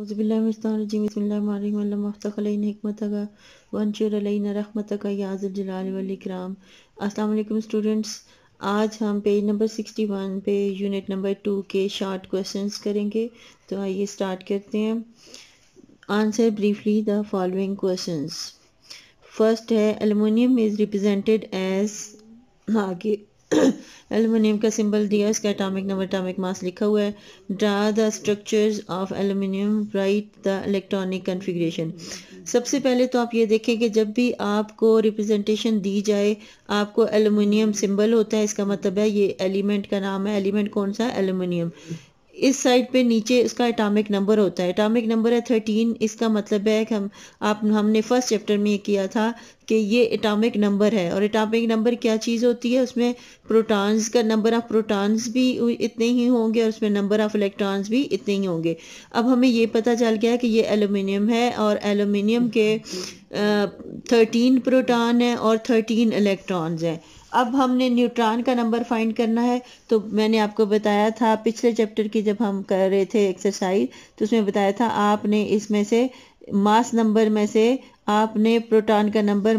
अज़बिल्लामतमतकमतगा वनशरना रहमतका याज़लाम अस्सलाम स्टूडेंट्स आज हम पेज नंबर सिक्सटी वन पे यूनिट नंबर टू के शार्ट क्वेश्चंस करेंगे तो आइए स्टार्ट करते हैं answer briefly the following questions first है एलुमिनियम इज़ रिप्रेजेंटेड एज आगे एलुमिनियम का सिंबल दिया इसका एटॉमिक नंबर एटॉमिक मास लिखा हुआ है draw the structures of aluminium write the electronic configuration सबसे पहले तो आप ये देखें कि जब भी आपको रिप्रेजेंटेशन दी जाए आपको एलुमिनियम सिंबल होता है इसका मतलब है ये एलिमेंट का नाम है एलिमेंट कौन सा एलुमिनियम इस साइड पे नीचे उसका एटॉमिक नंबर होता है एटॉमिक नंबर है थर्टीन इसका मतलब है कि हम आप हमने फर्स्ट चैप्टर में ये किया था कि ये एटॉमिक नंबर है और एटॉमिक नंबर क्या चीज़ होती है उसमें प्रोटॉन्स का नंबर ऑफ़ प्रोटॉन्स भी इतने ही होंगे और उसमें नंबर ऑफ़ इलेक्ट्रॉन्स भी इतने ही होंगे अब हमें ये पता चल गया कि ये एलुमिनियम है और एलुमिनियम के थर्टीन प्रोटॉन हैं और थर्टीन इलेक्ट्रॉन्स हैं अब हमने न्यूट्रॉन का नंबर फाइंड करना है तो मैंने आपको बताया था पिछले चैप्टर की जब हम कर रहे थे एक्सरसाइज तो उसमें बताया था आपने इसमें से मास नंबर में से आपने प्रोटॉन का नंबर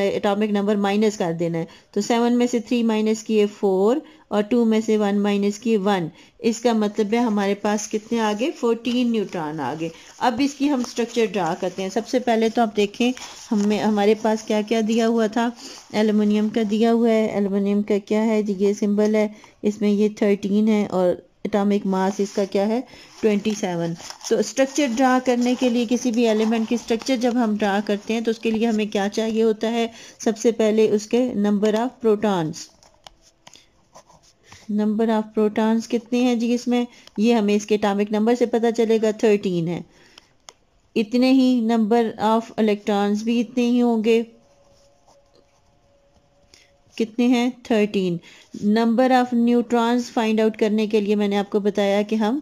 एटॉमिक नंबर माइनस कर देना है तो सेवन में से थ्री माइनस किए फोर और टू में से वन माइनस किए वन इसका मतलब है हमारे पास कितने आ गए फोर्टीन न्यूट्रॉन आ गए अब इसकी हम स्ट्रक्चर ड्रा करते हैं सबसे पहले तो आप देखें हमें हमारे पास क्या क्या दिया हुआ था एलुमिनियम का दिया हुआ है एलुमिनियम का क्या है ये सिंबल है इसमें ये थर्टीन है और एटॉमिक मास इसका क्या है 27 तो स्ट्रक्चर ड्रा करने के लिए किसी भी एलिमेंट की स्ट्रक्चर जब हम ड्रा करते हैं तो उसके लिए हमें क्या चाहिए होता है सबसे पहले उसके number of protons number of protons कितने हैं जी इसमें ये हमें इसके एटॉमिक नंबर से पता चलेगा थर्टीन है इतने ही नंबर ऑफ इलेक्ट्रॉन्स भी इतने ही होंगे कितने हैं thirteen number of neutrons find out करने के लिए मैंने आपको बताया कि हम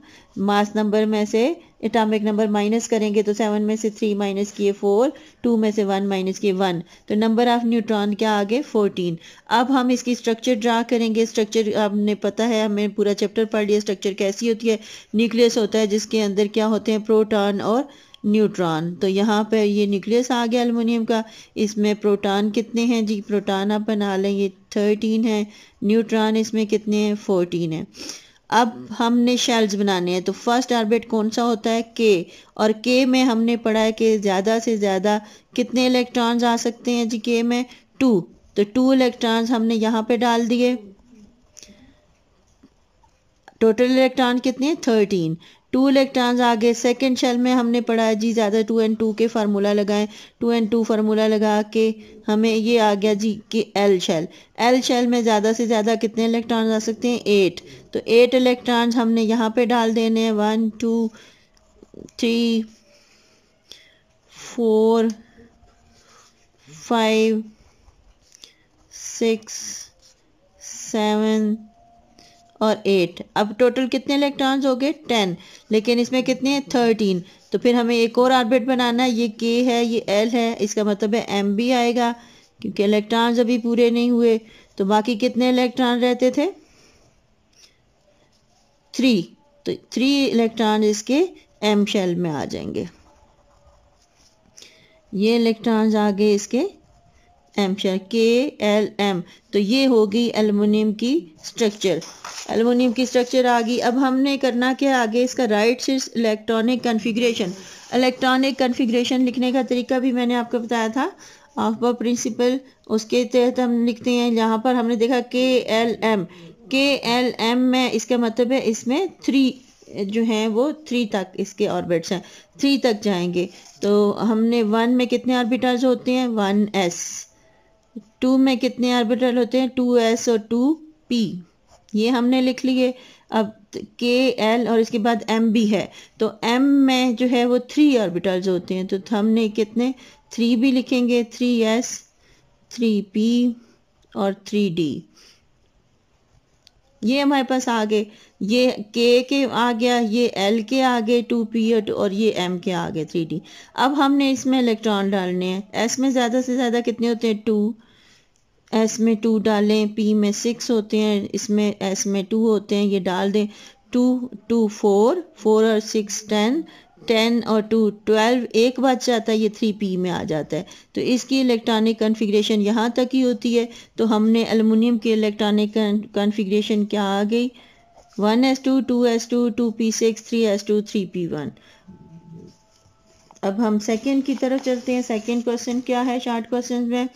मास नंबर में से एटॉमिक नंबर माइनस करेंगे तो सेवन में से थ्री माइनस किए फोर टू में से वन माइनस किए वन तो नंबर ऑफ न्यूट्रॉन क्या आ गए फोर्टीन अब हम इसकी स्ट्रक्चर ड्रा करेंगे स्ट्रक्चर आपने पता है हमें पूरा चैप्टर पढ़ लिया स्ट्रक्चर कैसी होती है न्यूक्लियस होता है जिसके अंदर क्या होते हैं प्रोटॉन और न्यूट्रॉन तो यहाँ पर ये न्यूक्लियस आ गया एलुमिनियम का इसमें प्रोटॉन कितने हैं जी प्रोटॉन आप बना लें ये थर्टीन है न्यूट्रॉन इसमें कितने हैं फोर्टीन है अब हमने शेल्स बनाने हैं तो फर्स्ट ऑर्बिट कौन सा होता है के और के में हमने पढ़ा है कि ज़्यादा से ज़्यादा कितने इलेक्ट्रॉन्स आ सकते हैं जी के में टू तो टू इलेक्ट्रॉन्स हमने यहाँ पे डाल दिए टोटल इलेक्ट्रॉन कितने हैं थर्टीन टू इलेक्ट्रॉन्स आ गए सेकेंड शेल में हमने पढ़ा है जी ज़्यादा टू एंड टू के फार्मूला लगाएं टू एंड टू फार्मूला लगा के हमें ये आ गया जी कि एल शेल एल शेल में ज़्यादा से ज़्यादा कितने इलेक्ट्रॉन्स आ सकते हैं एट तो एट इलेक्ट्रॉन्स हमने यहाँ पे डाल देने हैं one two three four five six seven और एट अब टोटल कितने इलेक्ट्रॉन्स हो गए टेन लेकिन इसमें कितने हैं थर्टीन तो फिर हमें एक और आर्बिट बनाना है ये के है ये एल है इसका मतलब है एम भी आएगा क्योंकि इलेक्ट्रॉन्स अभी पूरे नहीं हुए तो बाकी कितने इलेक्ट्रॉन रहते थे थ्री तो थ्री इलेक्ट्रॉन इसके एम शेल में आ जाएंगे ये इलेक्ट्रॉन्स आ गए इसके एम शायद के एल एम तो ये हो गई एलमिनियम की स्ट्रक्चर एलमिनियम की स्ट्रक्चर आ गई अब हमने करना क्या आगे इसका राइट सिर्स इलेक्ट्रॉनिक कन्फिग्रेशन इलेक्ट्रॉनिक कन्फिग्रेशन लिखने का तरीका भी मैंने आपको बताया था ऑफ प्रिंसिपल उसके तहत हम लिखते हैं यहाँ पर हमने देखा के एल एम के एल एम में इसका मतलब है इसमें थ्री जो हैं वो थ्री तक इसके ऑर्बिट्स हैं थ्री तक जाएंगे तो हमने वन में कितने ऑर्बिटर्स होते हैं वन एस टू में कितने ऑर्बिटल होते हैं टू एस और टू पी ये हमने लिख लिए अब के एल और इसके बाद एम भी है तो एम में जो है वो थ्री ऑर्बिटल्स होते हैं तो हमने कितने थ्री भी लिखेंगे थ्री एस थ्री पी और थ्री डी ये हमारे पास आ गए ये के के आ गया ये एल के आ गए टू पी एट और ये एम के आ गए थ्री डी अब हमने इसमें इलेक्ट्रॉन डालने हैं एस में ज़्यादा से ज़्यादा कितने होते हैं टू एस में टू डालें पी में सिक्स होते हैं इसमें एस में टू होते हैं ये डाल दें टू टू फोर फोर और सिक्स टेन टेन और टू ट्वेल्व एक बच जाता है ये थ्री पी में आ जाता है तो इसकी इलेक्ट्रॉनिक कन्फिग्रेशन यहाँ तक ही होती है तो हमने एलमिनियम की इलेक्ट्रॉनिक कन्फिग्रेशन क्या आ गई one S two two S two two P six three S two three P one अब हम सेकेंड की तरफ चलते हैं सेकेंड क्वेश्चन क्या है शॉर्ट क्वेश्चन में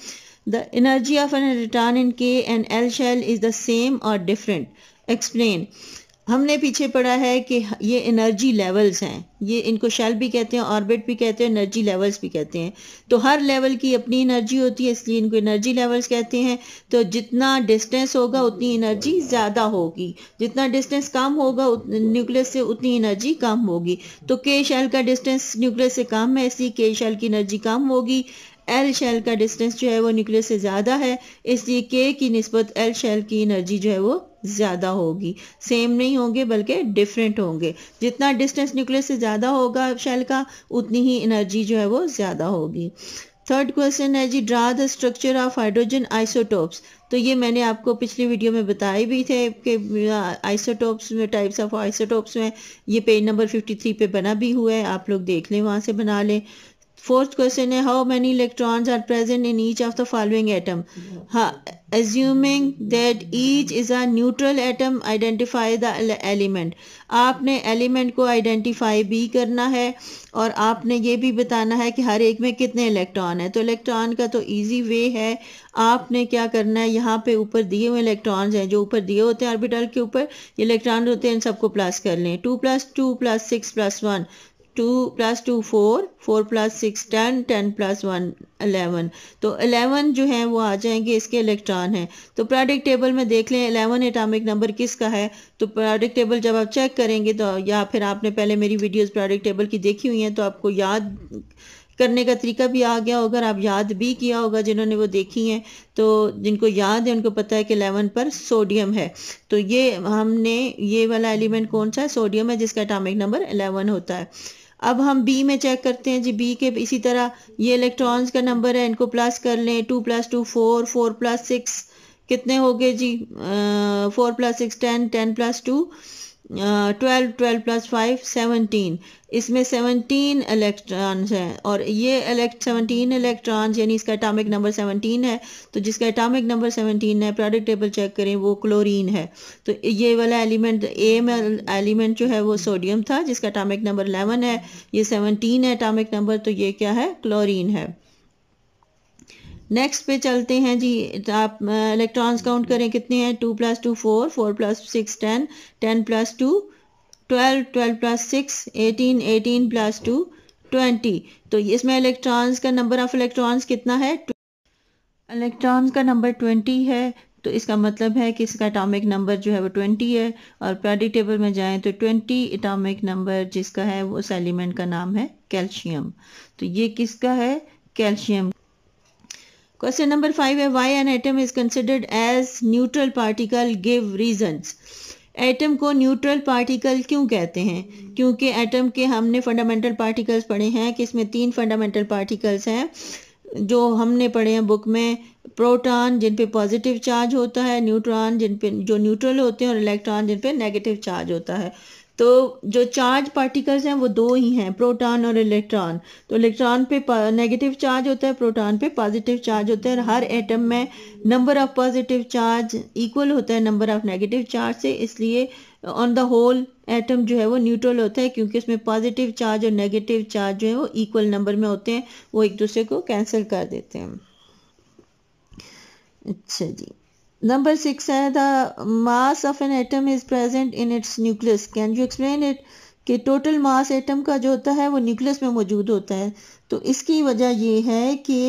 the energy of an electron in K and L shell is the same और डिफरेंट एक्सप्लेन हमने पीछे पढ़ा है कि ये एनर्जी लेवल्स हैं ये इनको शेल भी कहते हैं ऑर्बिट भी कहते हैं एनर्जी लेवल्स भी कहते हैं तो हर लेवल की अपनी एनर्जी होती है इसलिए इनको एनर्जी लेवल्स कहते हैं तो जितना डिस्टेंस होगा उतनी एनर्जी ज़्यादा होगी जितना डिस्टेंस कम होगा न्यूक्लियस से उतनी एनर्जी कम होगी तो के शेल का डिस्टेंस न्यूक्लियस से कम है इसलिए के शेल की एनर्जी कम होगी एल शेल का डिस्टेंस जो है वो न्यूक्लियस से ज़्यादा है इसलिए के की नस्बत एल शेल की एनर्जी जो है वो ज़्यादा होगी सेम नहीं होंगे बल्कि डिफरेंट होंगे जितना डिस्टेंस न्यूक्लियस से ज़्यादा होगा शेल का उतनी ही एनर्जी जो है वो ज़्यादा होगी थर्ड क्वेश्चन है जी draw the structure of hydrogen isotopes तो ये मैंने आपको पिछली वीडियो में बताए भी थे कि आइसोटोप्स में टाइप्स ऑफ आइसोटोप्स में ये पेज नंबर 53 पे बना भी हुआ है आप लोग देख लें वहाँ से बना लें फोर्थ क्वेश्चन है how many electrons are present in each of the following atom हाँ assuming that each is a neutral atom identify the आपने एलिमेंट को आइडेंटिफाई भी करना है और आपने ये भी बताना है कि हर एक में कितने इलेक्ट्रॉन है तो इलेक्ट्रॉन का तो ईजी वे है आपने क्या करना है यहाँ पे ऊपर दिए हुए इलेक्ट्रॉन्स हैं जो ऊपर दिए होते हैं ऑर्बिटल के ऊपर इलेक्ट्रॉन होते हैं इन सबको प्लस कर लें two plus two plus six plus one two plus two four four plus six ten ten plus one eleven तो अलेवन जो है वो आ जाएंगे इसके इलेक्ट्रॉन हैं तो प्रोडक्ट टेबल में देख लें अलेवन एटॉमिक नंबर किसका है तो प्रोडक्ट टेबल जब आप चेक करेंगे तो या फिर आपने पहले मेरी वीडियोस प्रोडक्ट टेबल की देखी हुई हैं तो आपको याद करने का तरीका भी आ गया होगा आप याद भी किया होगा जिन्होंने वो देखी हैं तो जिनको याद है उनको पता है कि एलेवन पर सोडियम है तो ये हमने ये वाला एलिमेंट कौन सा है सोडियम है जिसका एटॉमिक नंबर एलेवन होता है अब हम बी में चेक करते हैं जी बी के इसी तरह ये इलेक्ट्रॉन्स का नंबर है इनको प्लस कर लें two plus two four four plus six कितने हो गए जी four plus six ten ten plus two twelve twelve plus five seventeen इसमें सेवनटीन इलेक्ट्रॉन्स हैं और ये इलेक्ट सेवनटीन इलेक्ट्रॉन्स यानी इसका एटॉमिक नंबर सेवनटीन है तो जिसका एटॉमिक नंबर सेवनटीन है प्रोडक्ट टेबल चेक करें वो क्लोरीन है तो ये वाला एलिमेंट ए में एलिमेंट जो है वो सोडियम था जिसका एटॉमिक नंबर इलेवन है ये सेवनटीन है एटॉमिक नंबर तो ये क्या है क्लोरीन है नेक्स्ट पे चलते हैं जी तो आप इलेक्ट्रॉन्स काउंट करें कितने हैं two plus two four four plus six ten ten plus two twelve twelve plus six eighteen eighteen plus two twenty तो इसमें इलेक्ट्रॉन्स का नंबर ऑफ इलेक्ट्रॉन्स कितना है इलेक्ट्रॉन्स का नंबर ट्वेंटी है तो इसका मतलब है कि इसका एटॉमिक नंबर जो है वो ट्वेंटी है और पेडिक टेबल में जाएं तो ट्वेंटी एटॉमिक नंबर जिसका है वो उस एलिमेंट का नाम है कैल्शियम तो ये किसका है कैल्शियम क्वेश्चन नंबर फाइव है why an atom is considered as neutral particle give reason atom को न्यूट्रल पार्टिकल क्यों कहते हैं क्योंकि एटम के हमने फंडामेंटल पार्टिकल्स पढ़े हैं कि इसमें तीन फंडामेंटल पार्टिकल्स हैं जो हमने पढ़े हैं बुक में प्रोटॉन जिन पे पॉजिटिव चार्ज होता है न्यूट्रॉन जिन पे जो न्यूट्रल होते हैं और इलेक्ट्रॉन जिन पे नेगेटिव चार्ज होता है तो जो चार्ज पार्टिकल्स हैं वो दो ही हैं प्रोटॉन और इलेक्ट्रॉन तो इलेक्ट्रॉन पे नेगेटिव चार्ज होता है प्रोटॉन पे पॉजिटिव चार्ज होता है और हर एटम में number of positive charge equal होता है नंबर ऑफ नेगेटिव चार्ज से इसलिए ऑन द होल एटम जो है वो न्यूट्रल होता है क्योंकि उसमें पॉजिटिव चार्ज और नेगेटिव चार्ज जो है वो इक्वल नंबर में होते हैं वो एक दूसरे को कैंसिल कर देते हैं अच्छा जी Number सिक्स है the mass of an atom is present in its nucleus. Can you explain it? कि टोटल मास एटम का जो होता है वो न्यूक्लियस में मौजूद होता है तो इसकी वजह ये है कि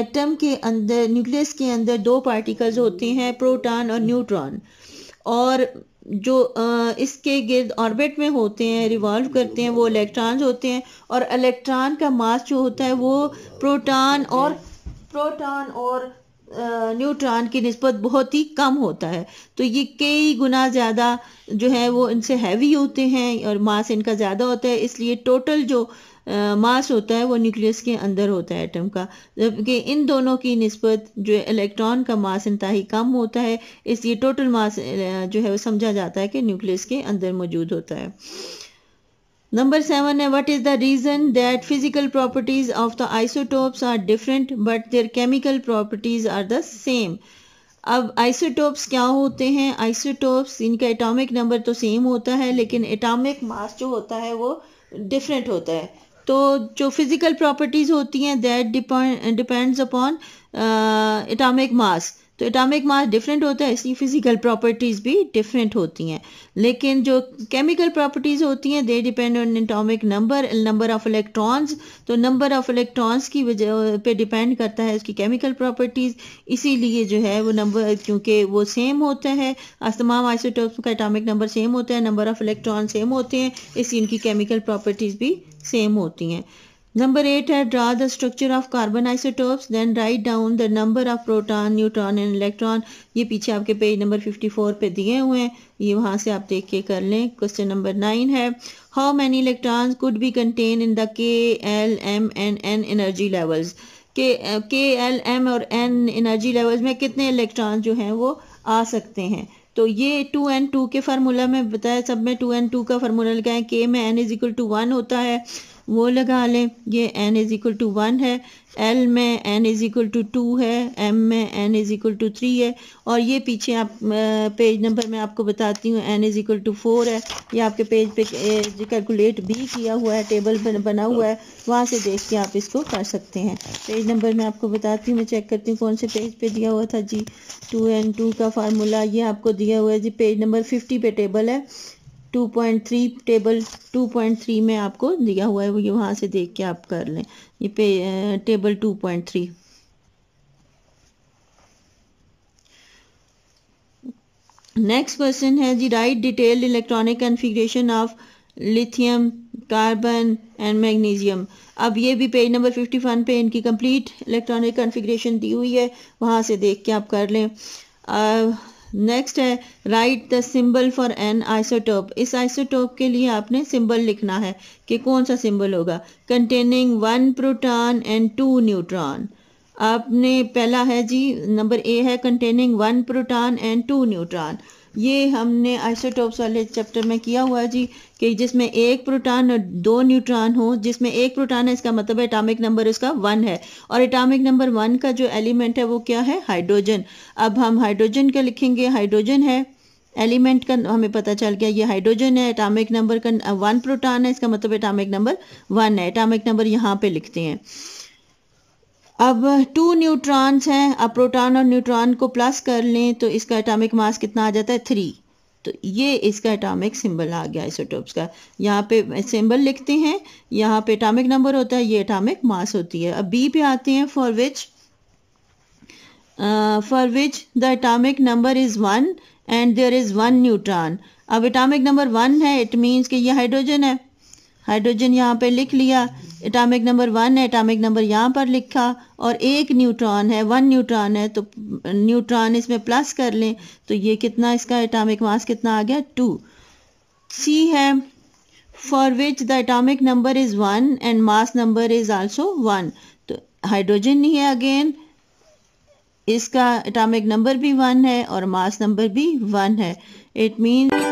एटम के अंदर न्यूक्लियस के अंदर दो पार्टिकल्स होते हैं प्रोटॉन और न्यूट्रॉन और जो इसके गिर्द ऑर्बिट में होते हैं रिवॉल्व करते हैं वो इलेक्ट्रॉन्स होते हैं और इलेक्ट्रॉन का मास जो होता है वो प्रोटॉन और प्रोटॉन और न्यूट्रॉन की नस्बत बहुत ही कम होता है तो ये कई गुना ज़्यादा जो है वो इनसे हैवी होते हैं और मास इनका ज़्यादा होता है इसलिए टोटल जो मास होता है वो न्यूक्लियस के अंदर होता है एटम का जबकि इन दोनों की नस्बत जो इलेक्ट्रॉन का मास ही कम होता है इसलिए टोटल मास जो है वो समझा जाता है कि न्यूक्लियस के अंदर मौजूद होता है Number 7 what is the reason that physical properties of the isotopes are different but their chemical properties are the same. अब आइसोटोप्स क्या होते हैं आइसोटोप्स इनका एटॉमिक नंबर तो सेम होता है लेकिन एटॉमिक मास जो होता है वो डिफरेंट होता है तो जो फिज़िकल प्रॉपर्टीज़ होती हैं that depends upon atomic mass तो एटॉमिक मास डिफरेंट होता है इसकी फिजिकल प्रॉपर्टीज़ भी डिफरेंट होती हैं लेकिन जो केमिकल प्रॉपर्टीज़ होती हैं they depend on atomic number number of electrons तो नंबर ऑफ इलेक्ट्रॉन्स की वजह पे डिपेंड करता है उसकी केमिकल प्रॉपर्टीज़ इसीलिए जो है वो नंबर क्योंकि वो सेम होता है आज तमाम आइसोटोप्स का एटॉमिक नंबर सेम होता है नंबर ऑफ इलेक्ट्रॉन सेम होते हैं इसलिए इनकी केमिकल प्रॉपर्टीज़ भी सेम होती हैं Number 8 है draw the structure of carbon isotopes then write down the number of proton, neutron and electron ये पीछे आपके पेज नंबर 54 पे दिए हुए हैं ये वहाँ से आप देख के कर लें क्वेश्चन नंबर 9 है how many electrons could be contain in the K L M and N energy levels के के एल एम और एन एनर्जी लेवल्स में कितने इलेक्ट्रॉन जो हैं वो आ सकते हैं तो ये टू एन टू के फार्मूला में बताया सब में टू एन टू का फार्मूला लिखा है के में N is equal to one होता है वो लगा लें ये N is equal to one है एल में N is equal to two है एम में N is equal to three है और ये पीछे आप पेज नंबर में आपको बताती हूँ N is equal to four है ये आपके पेज पे कैलकुलेट भी किया हुआ है टेबल बना हुआ है वहाँ से देख के आप इसको कर सकते हैं पेज नंबर में आपको बताती हूँ मैं चेक करती हूँ कौन से पेज पे दिया हुआ था जी टू एन टू का फार्मूला ये आपको दिया हुआ है जी पेज नंबर फिफ्टी पे टेबल है 2.3 टेबल 2.3 में आपको दिया हुआ है वो ये वहाँ से देख के आप कर लें ये पे टेबल 2.3 नेक्स्ट क्वेश्चन है जी write detailed electronic configuration of lithium carbon and magnesium अब ये भी पेज नंबर 51 पे इनकी कंप्लीट इलेक्ट्रॉनिक कन्फिग्रेशन दी हुई है वहाँ से देख के आप कर लें नेक्स्ट है write the symbol for an isotope इस आइसोटोप के लिए आपने सिंबल लिखना है कि कौन सा सिंबल होगा containing one proton and two neutron आपने पहला है जी नंबर ए है containing one proton and two neutron ये हमने आइसोटॉप्स वाले चैप्टर में किया हुआ है जी कि जिसमें एक प्रोटॉन और दो न्यूट्रॉन हो जिसमें एक प्रोटॉन है इसका मतलब एटॉमिक नंबर इसका वन है और एटॉमिक नंबर वन का जो एलिमेंट है वो क्या है हाइड्रोजन अब हम हाइड्रोजन का लिखेंगे हाइड्रोजन है एलिमेंट का हमें पता चल गया ये हाइड्रोजन है एटॉमिक नंबर का वन प्रोटॉन है इसका मतलब एटॉमिक नंबर वन है एटॉमिक नंबर यहाँ पे लिखते हैं अब टू न्यूट्रॉन्स हैं अब प्रोटॉन और न्यूट्रॉन को प्लस कर लें तो इसका एटॉमिक मास कितना आ जाता है थ्री तो ये इसका एटॉमिक सिंबल आ गया आइसोटोप्स का यहाँ पे सिंबल लिखते हैं यहाँ पे एटॉमिक नंबर होता है ये एटॉमिक मास होती है अब बी पे आते हैं for which for which the atomic number is one and there is one neutron अब एटॉमिक नंबर वन है इट मीन्स कि ये हाइड्रोजन है हाइड्रोजन यहाँ पे लिख लिया एटॉमिक नंबर वन है एटॉमिक नंबर यहाँ पर लिखा और एक न्यूट्रॉन है वन न्यूट्रॉन है तो न्यूट्रॉन इसमें प्लस कर लें तो ये कितना इसका एटॉमिक मास कितना आ गया टू सी है for which the atomic number is one and mass number is also one तो हाइड्रोजन ही है अगेन इसका एटॉमिक नंबर भी वन है और मास नंबर भी वन है इट मीन